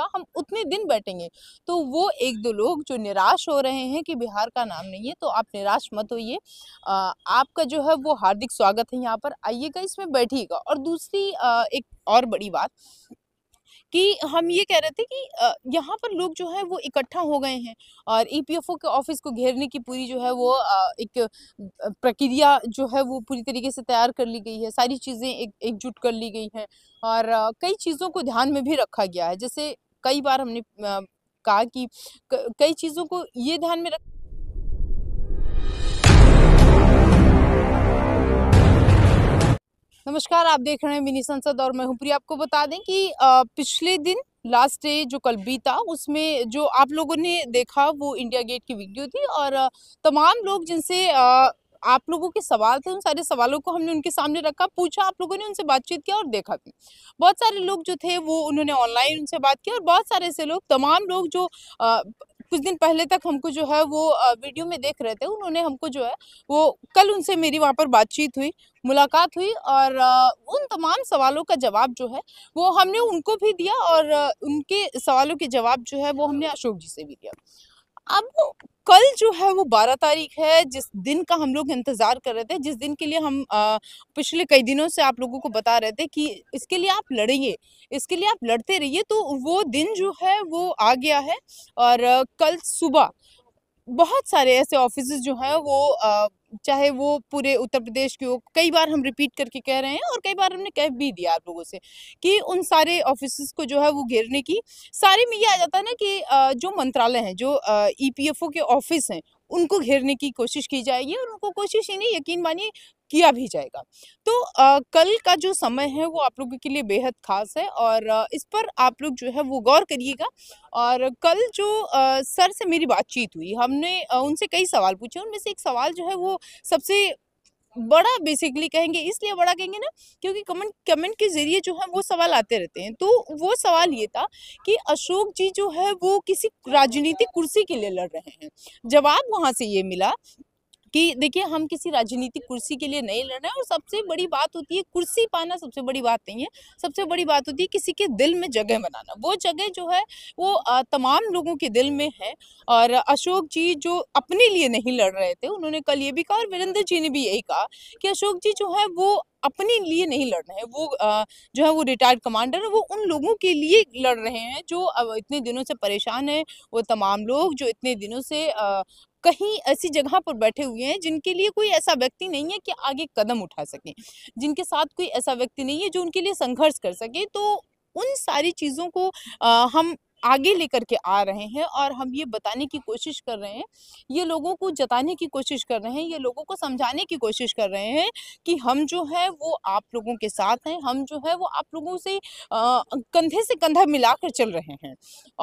होगा हम उतने दिन बैठेंगे तो वो एक दो लोग जो निराश हो रहे हैं कि बिहार का नाम नहीं है तो आप निराश मत होइए आपका जो है वो हार्दिक स्वागत है यहाँ पर आइएगा इसमें बैठिएगा और दूसरी आ, एक और बड़ी बात कि हम ये कह रहे थे कि यहाँ पर लोग जो है वो इकट्ठा हो गए हैं और ईपीएफओ e के ऑफिस को घेरने की पूरी जो है वो एक प्रक्रिया जो है वो पूरी तरीके से तैयार कर ली गई है सारी चीज़ें एक एकजुट कर ली गई हैं और कई चीज़ों को ध्यान में भी रखा गया है जैसे कई बार हमने कहा कि कई चीज़ों को ये ध्यान में रख नमस्कार आप देख रहे हैं मिनी संसद और मैं हूं प्रिया आपको बता दें कि पिछले दिन लास्ट डे जो कल बीता उसमें जो आप लोगों ने देखा वो इंडिया गेट की वीडियो थी और तमाम लोग जिनसे आप लोगों के सवाल थे उन सारे सवालों को हमने उनके सामने रखा पूछा आप लोगों ने उनसे बातचीत किया और देखा भी बहुत सारे लोग जो थे वो उन्होंने ऑनलाइन उनसे बात किया और बहुत सारे ऐसे लोग तमाम लोग जो आ, कुछ दिन पहले तक हमको जो है वो वीडियो में देख रहे थे उन्होंने हमको जो है वो कल उनसे मेरी वहाँ पर बातचीत हुई मुलाकात हुई और उन तमाम सवालों का जवाब जो है वो हमने उनको भी दिया और उनके सवालों के जवाब जो है वो हमने अशोक जी से भी दिया अब कल जो है वो बारह तारीख है जिस दिन का हम लोग इंतज़ार कर रहे थे जिस दिन के लिए हम आ, पिछले कई दिनों से आप लोगों को बता रहे थे कि इसके लिए आप लड़िए इसके लिए आप लड़ते रहिए तो वो दिन जो है वो आ गया है और कल सुबह बहुत सारे ऐसे ऑफिस जो हैं वो आ, चाहे वो पूरे उत्तर प्रदेश की हो कई बार हम रिपीट करके कह रहे हैं और कई बार हमने कह भी दिया आप लोगों से कि उन सारे ऑफिस को जो है वो घेरने की सारे में ये आ जाता है ना कि जो मंत्रालय हैं जो ई e के ऑफिस हैं उनको घेरने की कोशिश की जाएगी और उनको कोशिश ही नहीं यकीन मानिए किया भी जाएगा तो आ, कल का जो समय है वो आप लोगों के लिए बेहद खास है और इस पर आप लोग जो है वो गौर करिएगा और कल जो आ, सर से मेरी बातचीत हुई हमने आ, उनसे कई सवाल पूछे उनमें से एक सवाल जो है वो सबसे बड़ा बेसिकली कहेंगे इसलिए बड़ा कहेंगे ना क्योंकि कमेंट कमेंट के जरिए जो है वो सवाल आते रहते हैं तो वो सवाल ये था कि अशोक जी जो है वो किसी राजनीतिक कुर्सी के लिए लड़ रहे हैं जवाब वहाँ से ये मिला कि देखिए हम किसी राजनीतिक कुर्सी के लिए नहीं लड़ रहे हैं और सबसे बड़ी बात होती है कुर्सी पाना सबसे बड़ी बात नहीं है सबसे बड़ी बात होती है किसी के दिल में जगह बनाना वो जगह जो है वो तमाम लोगों के दिल में है और अशोक जी जो अपने लिए नहीं लड़ रहे थे उन्होंने कल ये भी कहा और वीरेंद्र जी ने भी यही कहा कि अशोक जी जो है वो अपने लिए नहीं लड़ रहे हैं वो जो है वो रिटायर्ड कमांडर है वो उन लोगों के लिए लड़ रहे हैं जो इतने दिनों से परेशान है वो तमाम लोग जो इतने दिनों से कहीं ऐसी जगह पर बैठे हुए हैं जिनके लिए कोई ऐसा व्यक्ति नहीं है कि आगे कदम उठा सकें जिनके साथ कोई ऐसा व्यक्ति नहीं है जो उनके लिए संघर्ष कर सके तो उन सारी चीज़ों को आ, हम आगे लेकर के आ रहे हैं और हम ये बताने की कोशिश कर रहे हैं ये लोगों को जताने की कोशिश कर रहे हैं ये लोगों को समझाने की कोशिश कर रहे हैं कि हम जो है वो आप लोगों के साथ हैं हम जो है वो आप लोगों से कंधे से कंधा मिलाकर चल रहे हैं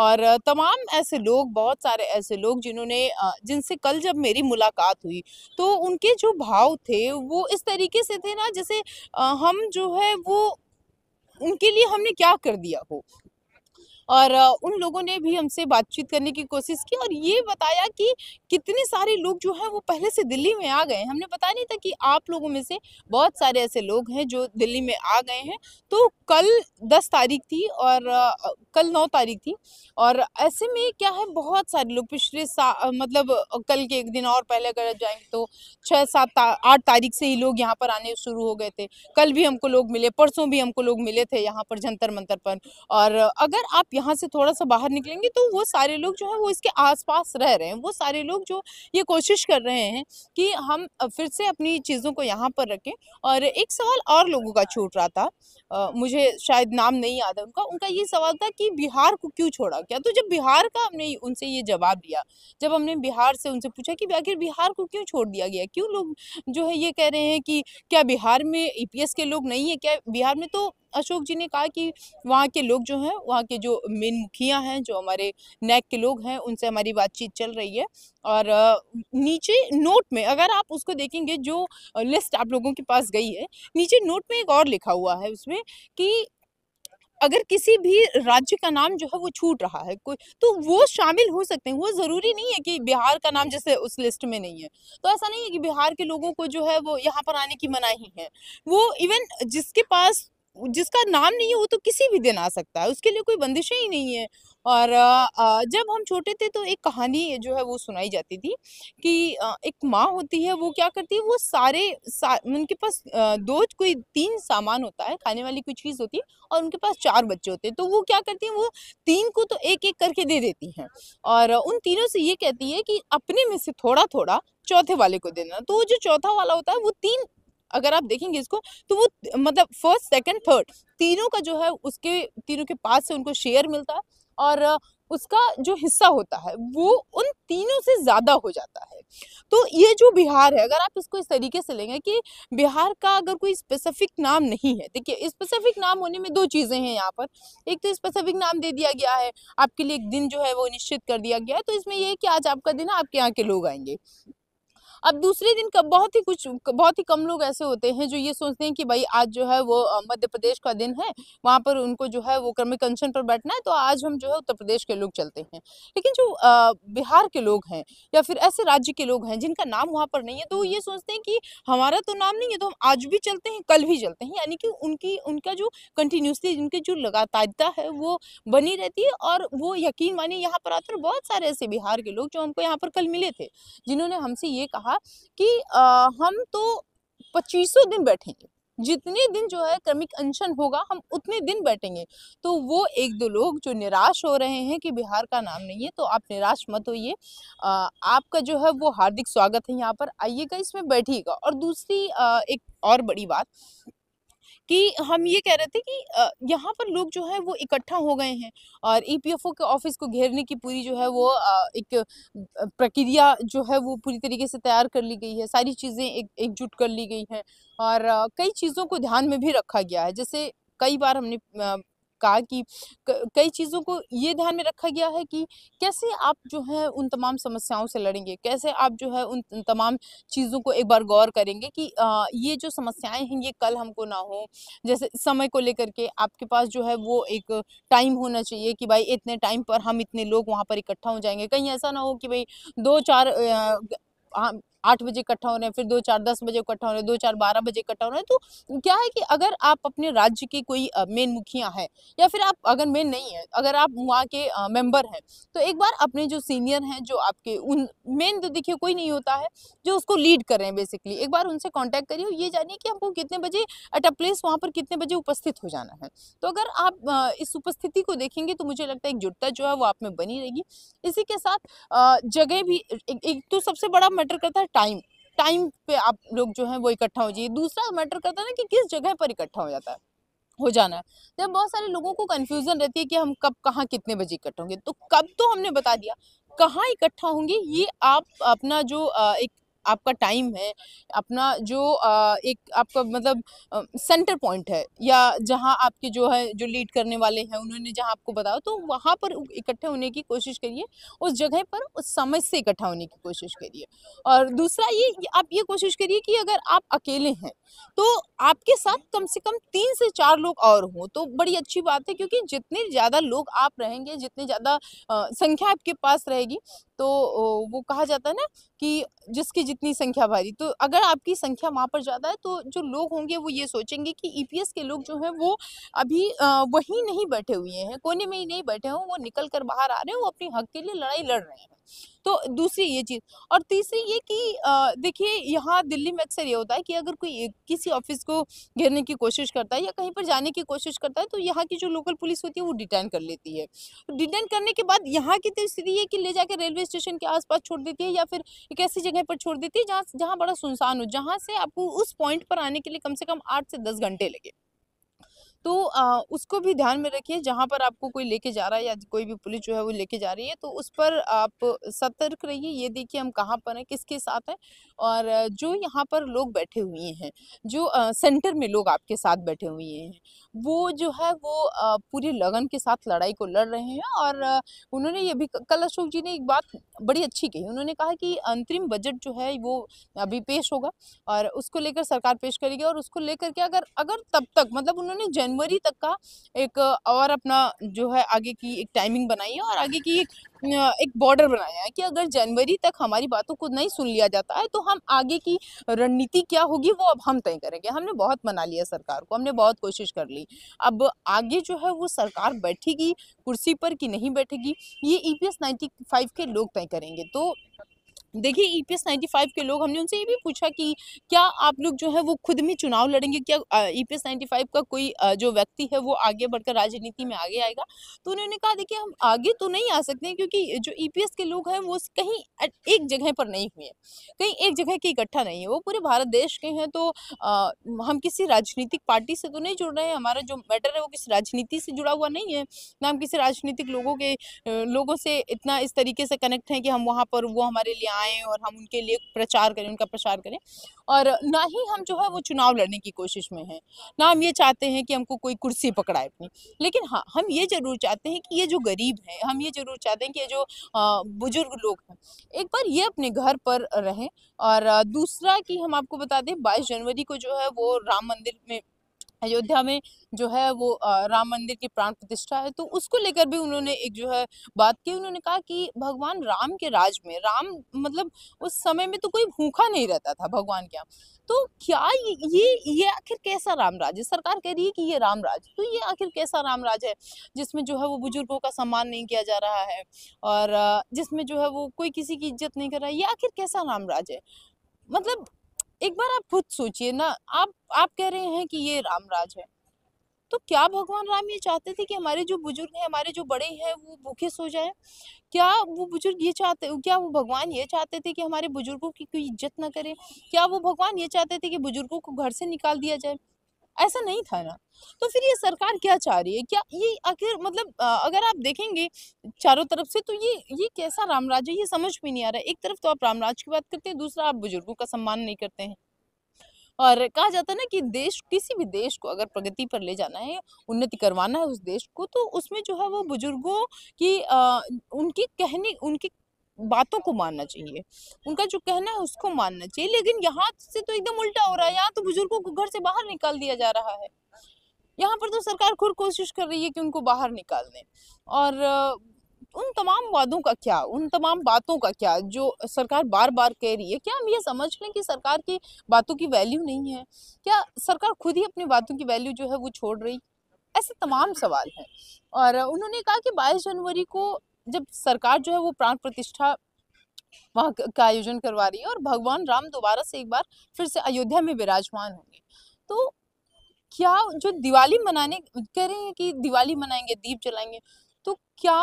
और तमाम ऐसे लोग बहुत सारे ऐसे लोग जिन्होंने जिनसे कल जब मेरी मुलाकात हुई तो उनके जो भाव थे वो इस तरीके से थे ना जैसे हम जो है वो उनके लिए हमने क्या कर दिया हो और उन लोगों ने भी हमसे बातचीत करने की कोशिश की और ये बताया कि कितने सारे लोग जो हैं वो पहले से दिल्ली में आ गए हैं हमने बताया नहीं था कि आप लोगों में से बहुत सारे ऐसे लोग हैं जो दिल्ली में आ गए हैं तो कल दस तारीख थी और कल नौ तारीख थी और ऐसे में क्या है बहुत सारे लोग पिछले मतलब कल के एक दिन और पहले अगर जाएंगे तो छः सात ता, आठ तारीख से ही लोग यहाँ पर आने शुरू हो गए थे कल भी हमको लोग मिले परसों भी हमको लोग मिले थे यहाँ पर जंतर मंतर पर और अगर आप यहाँ से थोड़ा सा बाहर निकलेंगे तो वो सारे लोग जो है वो इसके आसपास रह रहे हैं वो सारे लोग जो ये कोशिश कर रहे हैं कि हम फिर से अपनी चीज़ों को यहाँ पर रखें और एक सवाल और लोगों का छूट रहा था आ, मुझे शायद नाम नहीं याद है उनका उनका ये सवाल था कि बिहार को क्यों छोड़ा क्या तो जब बिहार का हमने उनसे ये जवाब दिया जब हमने बिहार से उनसे पूछा कि आखिर बिहार को क्यों छोड़ दिया गया क्यों लोग जो है ये कह रहे हैं कि क्या बिहार में ई e के लोग नहीं है क्या बिहार में तो अशोक जी ने कहा कि वहाँ के लोग जो हैं वहाँ के जो मेन मुखिया हैं जो हमारे नैक के लोग हैं उनसे हमारी बातचीत चल रही है और नीचे नोट में अगर आप उसको देखेंगे जो लिस्ट आप लोगों के पास गई है नीचे नोट में एक और लिखा हुआ है उसमें कि अगर किसी भी राज्य का नाम जो है वो छूट रहा है कोई तो वो शामिल हो सकते हैं वो ज़रूरी नहीं है कि बिहार का नाम जैसे उस लिस्ट में नहीं है तो ऐसा नहीं है कि बिहार के लोगों को जो है वो यहाँ पर आने की मनाही है वो इवन जिसके पास जिसका नाम नहीं है वो तो किसी भी दिन आ सकता है उसके लिए कोई बंदिशें ही नहीं है और जब हम छोटे थे तो एक कहानी जो है वो सुनाई जाती थी कि एक माँ होती है वो क्या करती है वो सारे सा, उनके पास दो कोई तीन सामान होता है खाने वाली कोई चीज़ होती है और उनके पास चार बच्चे होते हैं तो वो क्या करती है वो तीन को तो एक एक करके दे देती हैं और उन तीनों से ये कहती है कि अपने में से थोड़ा थोड़ा चौथे वाले को देना तो जो चौथा वाला होता है वो तीन अगर आप देखेंगे इसको तो वो मतलब फर्स्ट सेकंड थर्ड तीनों का जो है उसके तीनों के पास से उनको शेयर मिलता है और उसका जो हिस्सा होता है वो उन तीनों से ज़्यादा हो जाता है तो ये जो बिहार है अगर आप इसको इस तरीके से लेंगे कि बिहार का अगर कोई स्पेसिफिक नाम नहीं है देखिए स्पेसिफिक नाम होने में दो चीज़ें हैं यहाँ पर एक तो स्पेसिफिक नाम दे दिया गया है आपके लिए एक दिन जो है वो निश्चित कर दिया गया है तो इसमें यह है कि आज आपका दिन आपके यहाँ के लोग आएंगे अब दूसरे दिन बहुत ही कुछ बहुत ही कम लोग ऐसे होते हैं जो ये सोचते हैं कि भाई आज जो है वो मध्य प्रदेश का दिन है वहाँ पर उनको जो है वो क्रमिक कंचन पर बैठना है तो आज हम जो है उत्तर प्रदेश के लोग चलते हैं लेकिन जो बिहार के लोग हैं या फिर ऐसे राज्य के लोग हैं जिनका नाम वहाँ पर नहीं है तो ये सोचते हैं कि हमारा तो नाम नहीं है तो हम आज भी चलते हैं कल भी चलते हैं यानी कि उनकी उनका जो कंटिन्यूसली उनकी जो लगातारता है वो बनी रहती है और वो यकीन मानिए यहाँ पर हैं बहुत सारे ऐसे बिहार के लोग जो हमको यहाँ पर कल मिले थे जिन्होंने हमसे ये कहा था कि आ, हम तो पच्चीसों दिन बैठेंगे जितने दिन जो है क्रमिक अनशन होगा हम उतने दिन बैठेंगे तो वो एक दो लोग जो निराश हो रहे हैं कि बिहार का नाम नहीं है तो आप निराश मत होइए आपका जो है वो हार्दिक स्वागत है यहाँ पर आइएगा इसमें बैठिएगा और दूसरी आ, एक और बड़ी बात कि हम ये कह रहे थे कि यहाँ पर लोग जो है वो इकट्ठा हो गए हैं और ई e के ऑफिस को घेरने की पूरी जो है वो एक प्रक्रिया जो है वो पूरी तरीके से तैयार कर ली गई है सारी चीज़ें एक एकजुट कर ली गई हैं और कई चीज़ों को ध्यान में भी रखा गया है जैसे कई बार हमने कहा कि कई चीज़ों को ये ध्यान में रखा गया है कि कैसे आप जो है उन तमाम समस्याओं से लड़ेंगे कैसे आप जो है उन तमाम चीज़ों को एक बार गौर करेंगे कि ये जो समस्याएं हैं ये कल हमको ना हो जैसे समय को लेकर के आपके पास जो है वो एक टाइम होना चाहिए कि भाई इतने टाइम पर हम इतने लोग वहाँ पर इकट्ठा हो जाएंगे कहीं ऐसा ना हो कि भाई दो चार आ, आ, आठ बजे इकट्ठा हो रहे हैं फिर दो चार दस बजे इकट्ठा हो रहे हैं दो चार बारह बजे इकट्ठा हो रहे हैं तो क्या है कि अगर आप अपने राज्य के कोई मेन मुखिया है या फिर आप अगर मेन नहीं है अगर आप वहाँ के मेंबर हैं तो एक बार अपने जो सीनियर हैं जो आपके उन मेन तो देखिए कोई नहीं होता है जो उसको लीड कर रहे हैं बेसिकली एक बार उनसे कॉन्टैक्ट करिए ये जानिए कि हमको कितने बजे एट अ प्लेस वहाँ पर कितने बजे उपस्थित हो जाना है तो अगर आप इस उपस्थिति को देखेंगे तो मुझे लगता है एकजुटता जो है वो आप में बनी रहेगी इसी के साथ जगह भी एक तो सबसे बड़ा मैटर करता है टाइम टाइम पे आप लोग जो है वो इकट्ठा हो जाइए दूसरा मैटर करता है ना कि किस जगह पर इकट्ठा हो जाता है हो जाना है जब बहुत सारे लोगों को कन्फ्यूज़न रहती है कि हम कब कहाँ कितने बजे इकट्ठा होंगे तो कब तो हमने बता दिया कहाँ इकट्ठा होंगे ये आप अपना जो एक आपका टाइम है अपना जो एक आपका मतलब सेंटर पॉइंट है या जहाँ आपके जो है जो लीड करने वाले हैं उन्होंने जहाँ आपको बताया तो वहाँ पर इकट्ठे होने की कोशिश करिए उस जगह पर उस समझ से इकट्ठा होने की कोशिश करिए और दूसरा ये आप ये कोशिश करिए कि अगर आप अकेले हैं तो आपके साथ कम से कम तीन से चार लोग और हों तो बड़ी अच्छी बात है क्योंकि जितने ज़्यादा लोग आप रहेंगे जितने ज़्यादा संख्या आपके पास रहेगी तो वो कहा जाता है ना कि जिसकी इतनी संख्या भारी तो अगर आपकी संख्या वहाँ पर ज़्यादा है तो जो लोग होंगे वो ये सोचेंगे कि ईपीएस e के लोग जो हैं वो अभी वहीं नहीं बैठे हुए हैं कोने में ही नहीं बैठे हों वो निकल कर बाहर आ रहे हैं वो अपने हक के लिए लड़ाई लड़ रहे हैं तो दूसरी ये चीज़ और तीसरी ये कि देखिए यहाँ दिल्ली में अक्सर ये होता है कि अगर कोई किसी ऑफिस को घेरने की कोशिश करता है या कहीं पर जाने की कोशिश करता है तो यहाँ की जो लोकल पुलिस होती है वो डिटेन कर लेती है तो डिटेन करने के बाद यहाँ की तो स्थिति ये कि ले जाकर रेलवे स्टेशन के आसपास छोड़ देती है या फिर एक ऐसी जगह पर छोड़ देती है जहाँ जहाँ बड़ा सुनसान हो जहाँ से आपको उस पॉइंट पर आने के लिए कम से कम आठ से दस घंटे लगे तो आ, उसको भी ध्यान में रखिए जहाँ पर आपको कोई लेके जा रहा है या कोई भी पुलिस जो है वो लेके जा रही है तो उस पर आप सतर्क रहिए ये देखिए हम कहाँ पर हैं किसके साथ हैं और जो यहाँ पर लोग बैठे हुए हैं जो आ, सेंटर में लोग आपके साथ बैठे हुए हैं वो जो है वो पूरी लगन के साथ लड़ाई को लड़ रहे हैं और उन्होंने ये भी कल अशोक जी ने एक बात बड़ी अच्छी कही उन्होंने कहा कि अंतरिम बजट जो है वो अभी पेश होगा और उसको लेकर सरकार पेश करेगी और उसको लेकर के अगर अगर तब तक मतलब उन्होंने जनवरी तक का एक और अपना जो है आगे की एक टाइमिंग बनाई है और आगे की एक एक बॉर्डर बनाया है कि अगर जनवरी तक हमारी बातों को नहीं सुन लिया जाता है तो हम आगे की रणनीति क्या होगी वो अब हम तय करेंगे हमने बहुत मना लिया सरकार को हमने बहुत कोशिश कर ली अब आगे जो है वो सरकार बैठेगी कुर्सी पर कि नहीं बैठेगी ये ई e पी के लोग तय करेंगे तो देखिए ईपीएस e 95 के लोग हमने उनसे ये भी पूछा कि क्या आप लोग जो है वो खुद में चुनाव लड़ेंगे क्या ईपीएस 95 e का कोई जो व्यक्ति है वो आगे बढ़कर राजनीति में आगे आएगा तो उन्होंने कहा देखिए हम आगे तो नहीं आ सकते क्योंकि जो ईपीएस e के लोग हैं वो कहीं एक जगह पर नहीं हुए कहीं एक जगह के इकट्ठा नहीं है वो पूरे भारत देश के हैं तो आ, हम किसी राजनीतिक पार्टी से तो नहीं जुड़ रहे हैं हमारा जो मैटर है वो किसी राजनीति से जुड़ा हुआ नहीं है ना हम किसी राजनीतिक लोगों के लोगों से इतना इस तरीके से कनेक्ट हैं कि हम वहाँ पर वो हमारे लिए आए आएँ और हम उनके लिए प्रचार करें उनका प्रचार करें और ना ही हम जो है वो चुनाव लड़ने की कोशिश में हैं ना हम ये चाहते हैं कि हमको कोई कुर्सी पकड़ाए अपनी लेकिन हाँ हम ये ज़रूर चाहते हैं कि ये जो गरीब हैं हम ये ज़रूर चाहते हैं कि ये जो बुज़ुर्ग लोग हैं एक बार ये अपने घर पर रहें और दूसरा कि हम आपको बता दें बाईस जनवरी को जो है वो राम मंदिर में अयोध्या में जो है वो राम मंदिर की प्राण प्रतिष्ठा है तो उसको लेकर भी उन्होंने एक जो है बात की उन्होंने कहा कि भगवान राम के राज में राम मतलब उस समय में तो कोई भूखा नहीं रहता था भगवान क्या तो क्या ये ये आखिर कैसा राम राज है सरकार कह रही है कि ये राम राज तो ये आखिर कैसा राम राज है जिसमें जो है वो बुजुर्गों का सम्मान नहीं किया जा रहा है और जिसमें जो है वो कोई किसी की इज्जत नहीं कर रहा है ये आखिर कैसा राम राज है मतलब एक बार आप खुद सोचिए ना आप आप कह रहे हैं कि ये राम राज है तो क्या भगवान राम ये चाहते थे कि हमारे जो बुजुर्ग हैं हमारे जो बड़े हैं वो भूखे सो जाए क्या वो बुजुर्ग ये चाहते क्या वो भगवान ये चाहते थे कि हमारे बुजुर्गों की कोई इज्जत ना करें क्या वो भगवान ये चाहते थे कि बुजुर्गों को घर से निकाल दिया जाए ऐसा नहीं था ना तो फिर ये सरकार क्या चाह रही है क्या ये आखिर मतलब अगर आप देखेंगे चारों तरफ से तो ये ये कैसा रामराज है ये समझ में नहीं आ रहा है एक तरफ तो आप रामराज की बात करते हैं दूसरा आप बुजुर्गों का सम्मान नहीं करते हैं और कहा जाता है ना कि देश किसी भी देश को अगर प्रगति पर ले जाना है उन्नति करवाना है उस देश को तो उसमें जो है वो बुजुर्गों की आ, उनकी कहने उनकी बातों को मानना चाहिए उनका जो कहना है उसको मानना चाहिए लेकिन यहाँ से तो एकदम उल्टा हो रहा है यहाँ तो बुजुर्गों को घर से बाहर निकाल दिया जा रहा है यहाँ पर तो सरकार खुद कोशिश कर रही है कि उनको बाहर निकाल दें और उन तमाम वादों का क्या उन तमाम बातों का क्या जो सरकार बार बार कह रही है क्या हम ये समझ लें कि सरकार की बातों की वैल्यू नहीं है क्या सरकार खुद ही अपनी बातों की वैल्यू जो है वो छोड़ रही ऐसे तमाम सवाल हैं और उन्होंने कहा कि 22 जनवरी को जब सरकार जो है वो प्राण प्रतिष्ठा वहाँ का आयोजन करवा रही है और भगवान राम दोबारा से एक बार फिर से अयोध्या में विराजमान होंगे तो क्या जो दिवाली मनाने कह रहे हैं कि दिवाली मनाएंगे दीप जलाएंगे तो क्या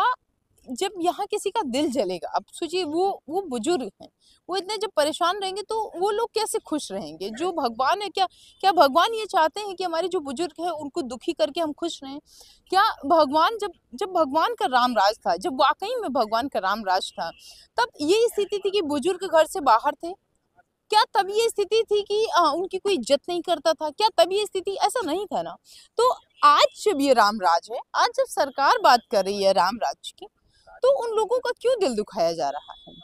जब यहाँ किसी का दिल जलेगा अब सोचिए वो वो बुजुर्ग हैं वो इतने जब परेशान रहेंगे तो वो लोग कैसे खुश रहेंगे जो भगवान है क्या क्या भगवान ये चाहते हैं कि हमारे जो बुजुर्ग हैं उनको दुखी करके हम खुश रहें क्या भगवान जब जब भगवान का राम राज था जब वाकई में भगवान का राम राज था तब ये स्थिति थी कि बुजुर्ग घर से बाहर थे क्या तब ये स्थिति थी कि आ, उनकी कोई इज्जत नहीं करता था क्या तब ये स्थिति ऐसा नहीं था ना तो आज जब ये राम राज है आज जब सरकार बात कर रही है राम राज की तो उन लोगों का क्यों दिल दुखाया जा रहा है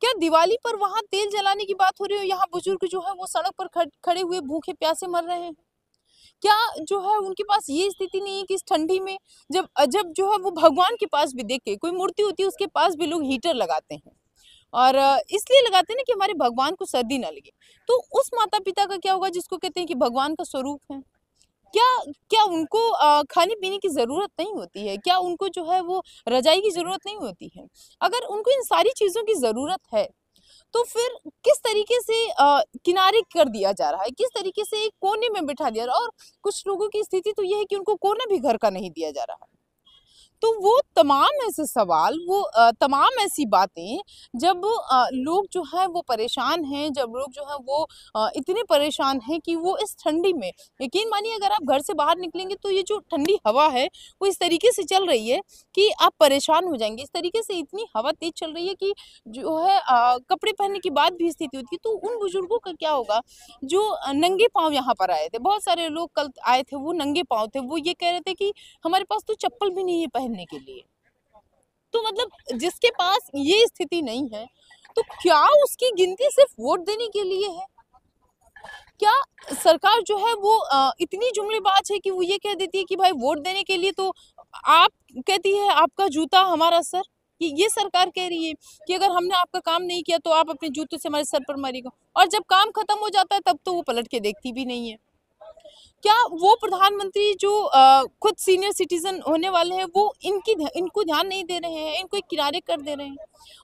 क्या दिवाली पर वहाँ तेल जलाने की बात हो रही है यहाँ बुजुर्ग जो है वो सड़क पर खड़े हुए भूखे प्यासे मर रहे हैं क्या जो है उनके पास ये स्थिति नहीं है कि इस ठंडी में जब जब जो है वो भगवान के पास भी देखे कोई मूर्ति होती है उसके पास भी लोग हीटर लगाते हैं और इसलिए लगाते हैं ना कि हमारे भगवान को सर्दी ना लगे तो उस माता पिता का क्या होगा जिसको कहते हैं कि भगवान का स्वरूप है क्या क्या उनको खाने पीने की ज़रूरत नहीं होती है क्या उनको जो है वो रजाई की ज़रूरत नहीं होती है अगर उनको इन सारी चीज़ों की ज़रूरत है तो फिर किस तरीके से आ, किनारे कर दिया जा रहा है किस तरीके से एक कोने में बिठा दिया जा रहा है और कुछ लोगों की स्थिति तो यह है कि उनको कोना भी घर का नहीं दिया जा रहा है तो वो तमाम ऐसे सवाल वो तमाम ऐसी बातें जब लोग जो है वो परेशान हैं जब लोग जो है वो इतने परेशान हैं कि वो इस ठंडी में यकीन मानिए अगर आप घर से बाहर निकलेंगे तो ये जो ठंडी हवा है वो इस तरीके से चल रही है कि आप परेशान हो जाएंगे इस तरीके से इतनी हवा तेज चल रही है कि जो है आ, कपड़े पहनने की बात भी स्थिति होती है तो उन बुजुर्गों का क्या होगा जो नंगे पाँव यहाँ पर आए थे बहुत सारे लोग कल आए थे वो नंगे पाँव थे वो ये कह रहे थे कि हमारे पास तो चप्पल भी नहीं है पहन रहने के लिए तो मतलब जिसके पास ये स्थिति नहीं है तो क्या उसकी गिनती सिर्फ वोट देने के लिए है क्या सरकार जो है वो इतनी जुमलेबाज है कि वो ये कह देती है कि भाई वोट देने के लिए तो आप कहती है आपका जूता हमारा सर कि ये सरकार कह रही है कि अगर हमने आपका काम नहीं किया तो आप अपने जूते से हमारे सर पर मारेगा और जब काम खत्म हो जाता है तब तो वो पलट के देखती भी नहीं है क्या वो प्रधानमंत्री जो खुद सीनियर सिटीजन होने वाले हैं वो इनकी इनको ध्यान नहीं दे रहे हैं इनको एक किनारे कर दे रहे हैं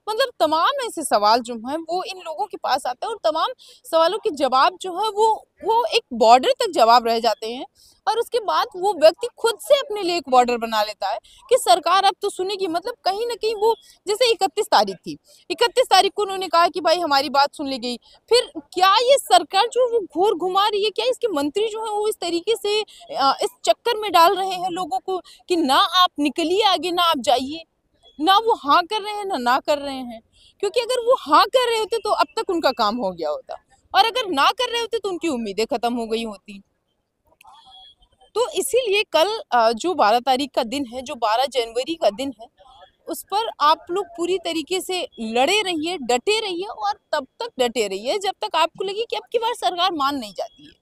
मतलब तमाम ऐसे सवाल जो हैं वो इन लोगों के पास आते हैं और तमाम सवालों के जवाब जो है वो वो एक बॉर्डर तक जवाब रह जाते हैं और उसके बाद वो व्यक्ति खुद से अपने लिए एक बॉर्डर बना लेता है कि सरकार अब तो सुनेगी मतलब कहीं ना कहीं वो जैसे इकतीस तारीख थी इकतीस तारीख को उन्होंने कहा कि भाई हमारी बात सुन ली गई फिर क्या ये सरकार जो वो घोर घुमा रही है क्या इसके मंत्री जो है वो इस तरीके से इस चक्कर में डाल रहे हैं लोगों को कि ना आप निकलिए आगे ना आप जाइए ना वो हाँ कर रहे हैं ना ना कर रहे हैं क्योंकि अगर वो हाँ कर रहे होते तो अब तक उनका काम हो गया होता और अगर ना कर रहे होते तो उनकी उम्मीदें खत्म हो गई होती तो इसीलिए कल जो बारह तारीख का दिन है जो बारह जनवरी का दिन है उस पर आप लोग पूरी तरीके से लड़े रहिए डटे रहिए और तब तक डटे रहिए जब तक आपको लगे कि आपकी बार सरकार मान नहीं जाती है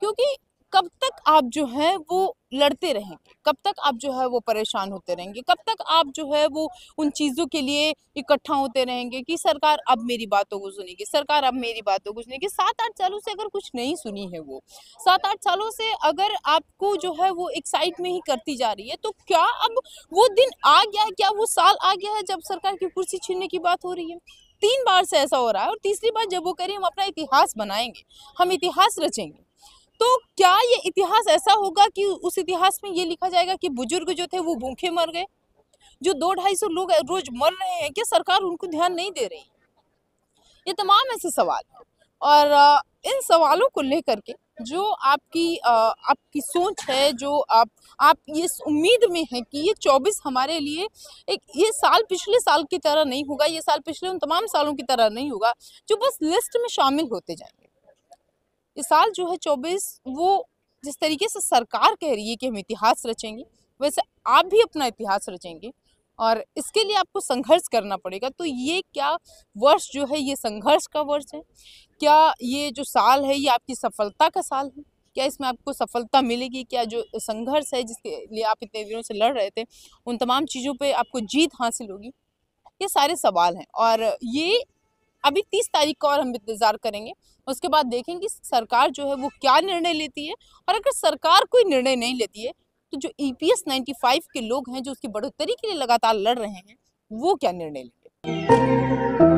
क्योंकि कब तक आप जो है वो लड़ते रहेंगे कब तक आप जो है वो परेशान होते रहेंगे कब तक आप जो है वो उन चीज़ों के लिए इकट्ठा होते रहेंगे कि सरकार अब मेरी बातों को सुनेगी सरकार अब मेरी बातों को सुनेगी सात आठ सालों से अगर कुछ नहीं सुनी है वो सात आठ सालों से अगर आपको जो है वो एक्साइट में ही करती जा रही है तो क्या अब वो दिन आ गया है क्या वो साल आ गया है जब सरकार की कुर्सी छीनने की बात हो रही है तीन बार से ऐसा हो रहा है और तीसरी बार जब वो करें हम अपना इतिहास बनाएंगे हम इतिहास रचेंगे तो क्या ये इतिहास ऐसा होगा कि उस इतिहास में ये लिखा जाएगा कि बुजुर्ग जो थे वो भूखे मर गए जो दो ढाई सौ लोग रोज मर रहे हैं क्या सरकार उनको ध्यान नहीं दे रही ये तमाम ऐसे सवाल हैं और इन सवालों को लेकर के जो आपकी आपकी सोच है जो आप आप ये उम्मीद में है कि ये 24 हमारे लिए एक ये साल पिछले साल की तरह नहीं होगा ये साल पिछले उन तमाम सालों की तरह नहीं होगा जो बस लिस्ट में शामिल होते जाएंगे इस साल जो है चौबीस वो जिस तरीके से सरकार कह रही है कि हम इतिहास रचेंगे वैसे आप भी अपना इतिहास रचेंगे और इसके लिए आपको संघर्ष करना पड़ेगा तो ये क्या वर्ष जो है ये संघर्ष का वर्ष है क्या ये जो साल है ये आपकी सफलता का साल है क्या इसमें आपको सफलता मिलेगी क्या जो संघर्ष है जिसके लिए आप इतने दिनों से लड़ रहे थे उन तमाम चीज़ों पे आपको जीत हासिल होगी ये सारे सवाल हैं और ये अभी तीस तारीख को और हम इंतज़ार करेंगे उसके बाद देखेंगे सरकार जो है वो क्या निर्णय लेती है और अगर सरकार कोई निर्णय नहीं लेती है तो जो E P S ninety five के लोग हैं जो उसकी बढ़ोतरी के लिए लगातार लड़ रहे हैं वो क्या निर्णय लेंगे